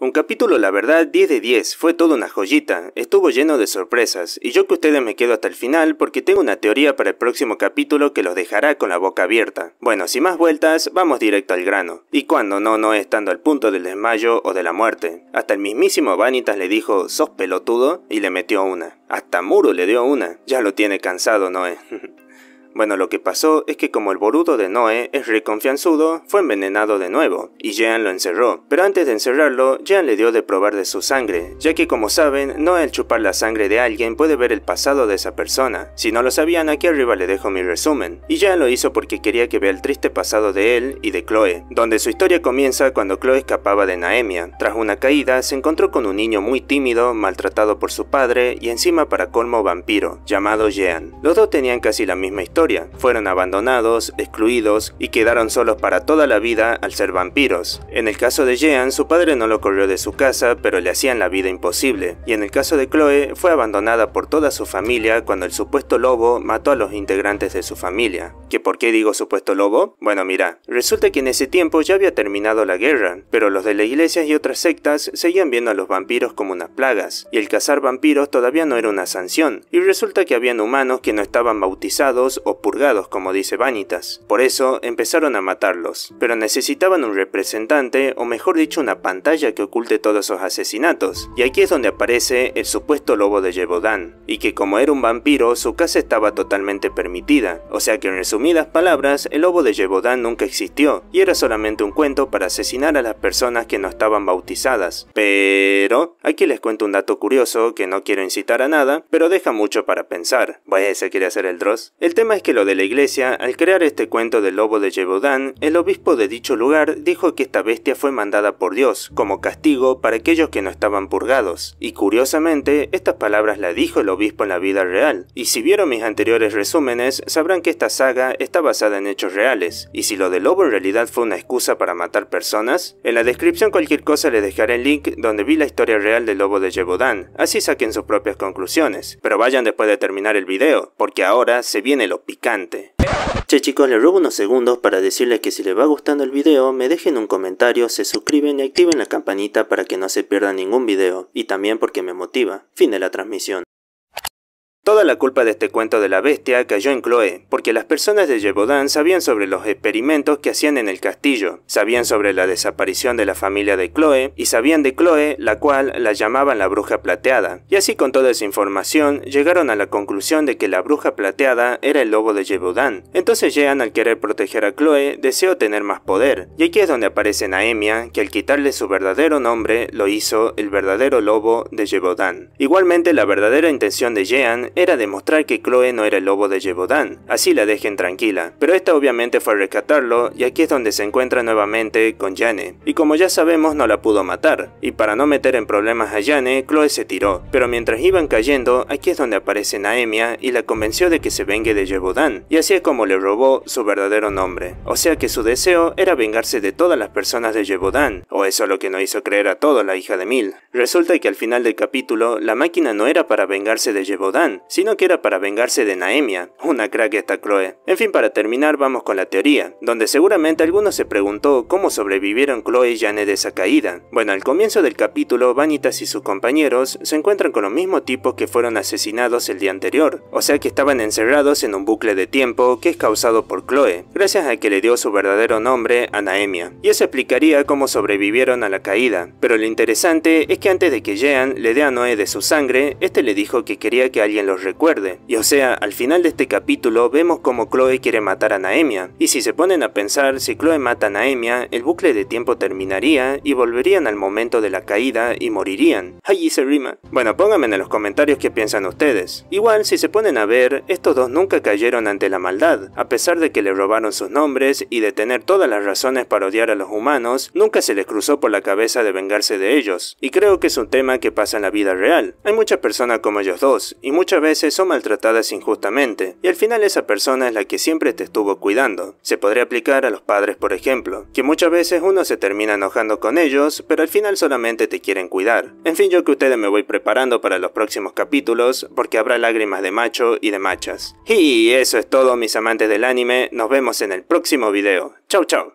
Un capítulo, la verdad, 10 de 10, fue toda una joyita, estuvo lleno de sorpresas, y yo que ustedes me quedo hasta el final porque tengo una teoría para el próximo capítulo que los dejará con la boca abierta. Bueno, sin más vueltas, vamos directo al grano. Y cuando no, no estando al punto del desmayo o de la muerte. Hasta el mismísimo Vanitas le dijo, sos pelotudo, y le metió una. Hasta Muro le dio una. Ya lo tiene cansado Noé. Bueno, lo que pasó es que como el borudo de Noé es reconfianzudo, fue envenenado de nuevo, y Jean lo encerró. Pero antes de encerrarlo, Jean le dio de probar de su sangre, ya que como saben, no al chupar la sangre de alguien puede ver el pasado de esa persona. Si no lo sabían, aquí arriba le dejo mi resumen. Y Jean lo hizo porque quería que vea el triste pasado de él y de Chloe, donde su historia comienza cuando Chloe escapaba de Naemia. Tras una caída, se encontró con un niño muy tímido, maltratado por su padre y encima para colmo vampiro, llamado Jean. Los dos tenían casi la misma historia fueron abandonados, excluidos y quedaron solos para toda la vida al ser vampiros. En el caso de Jean, su padre no lo corrió de su casa, pero le hacían la vida imposible. Y en el caso de Chloe, fue abandonada por toda su familia cuando el supuesto lobo mató a los integrantes de su familia. ¿Que por qué digo supuesto lobo? Bueno, mira, resulta que en ese tiempo ya había terminado la guerra, pero los de la iglesia y otras sectas seguían viendo a los vampiros como unas plagas, y el cazar vampiros todavía no era una sanción, y resulta que habían humanos que no estaban bautizados purgados como dice Vanitas. Por eso empezaron a matarlos, pero necesitaban un representante o mejor dicho una pantalla que oculte todos esos asesinatos. Y aquí es donde aparece el supuesto lobo de Yevodan, y que como era un vampiro su casa estaba totalmente permitida. O sea que en resumidas palabras, el lobo de Yevodan nunca existió, y era solamente un cuento para asesinar a las personas que no estaban bautizadas. Pero aquí les cuento un dato curioso que no quiero incitar a nada, pero deja mucho para pensar. Vaya, se quiere hacer el dross. El tema que lo de la iglesia, al crear este cuento del lobo de Yebodán, el obispo de dicho lugar dijo que esta bestia fue mandada por Dios como castigo para aquellos que no estaban purgados, y curiosamente estas palabras las dijo el obispo en la vida real, y si vieron mis anteriores resúmenes sabrán que esta saga está basada en hechos reales, y si lo del lobo en realidad fue una excusa para matar personas, en la descripción cualquier cosa les dejaré el link donde vi la historia real del lobo de Yebodán, así saquen sus propias conclusiones, pero vayan después de terminar el video, porque ahora se viene lo picante. Che chicos, les ruego unos segundos para decirles que si les va gustando el video, me dejen un comentario, se suscriben y activen la campanita para que no se pierda ningún video, y también porque me motiva. Fin de la transmisión. Toda la culpa de este cuento de la bestia cayó en Chloe, porque las personas de Yebodan sabían sobre los experimentos que hacían en el castillo, sabían sobre la desaparición de la familia de Chloe y sabían de Chloe, la cual la llamaban la bruja plateada. Y así con toda esa información llegaron a la conclusión de que la bruja plateada era el lobo de Yebodan. Entonces Jean al querer proteger a Chloe deseó tener más poder, y aquí es donde aparece Naemia, que al quitarle su verdadero nombre lo hizo el verdadero lobo de Yebodan. Igualmente la verdadera intención de Jean era demostrar que Chloe no era el lobo de Jebodan, así la dejen tranquila, pero esta obviamente fue a rescatarlo y aquí es donde se encuentra nuevamente con Yane, y como ya sabemos no la pudo matar, y para no meter en problemas a Yane, Chloe se tiró, pero mientras iban cayendo, aquí es donde aparece Naemia y la convenció de que se vengue de Jebodan, y así es como le robó su verdadero nombre, o sea que su deseo era vengarse de todas las personas de Jebodan, o eso es lo que no hizo creer a toda la hija de Mil. Resulta que al final del capítulo, la máquina no era para vengarse de Jebodan, sino que era para vengarse de Naemia, una crack esta Chloe. En fin, para terminar vamos con la teoría, donde seguramente alguno se preguntó cómo sobrevivieron Chloe y Janet de esa caída. Bueno, al comienzo del capítulo, Vanitas y sus compañeros se encuentran con los mismos tipos que fueron asesinados el día anterior, o sea que estaban encerrados en un bucle de tiempo que es causado por Chloe, gracias a que le dio su verdadero nombre a Naemia, y eso explicaría cómo sobrevivieron a la caída. Pero lo interesante es que antes de que Jean le dé a Noé de su sangre, este le dijo que quería que alguien los recuerde. Y o sea, al final de este capítulo vemos como Chloe quiere matar a Naemia, y si se ponen a pensar, si Chloe mata a Naemia, el bucle de tiempo terminaría y volverían al momento de la caída y morirían. Allí se rima. Bueno, pónganme en los comentarios qué piensan ustedes. Igual, si se ponen a ver, estos dos nunca cayeron ante la maldad, a pesar de que le robaron sus nombres y de tener todas las razones para odiar a los humanos, nunca se les cruzó por la cabeza de vengarse de ellos. Y creo que es un tema que pasa en la vida real. Hay muchas personas como ellos dos, y muchas veces son maltratadas injustamente, y al final esa persona es la que siempre te estuvo cuidando. Se podría aplicar a los padres, por ejemplo, que muchas veces uno se termina enojando con ellos, pero al final solamente te quieren cuidar. En fin, yo que ustedes me voy preparando para los próximos capítulos, porque habrá lágrimas de macho y de machas. Y eso es todo, mis amantes del anime, nos vemos en el próximo video. Chau chau.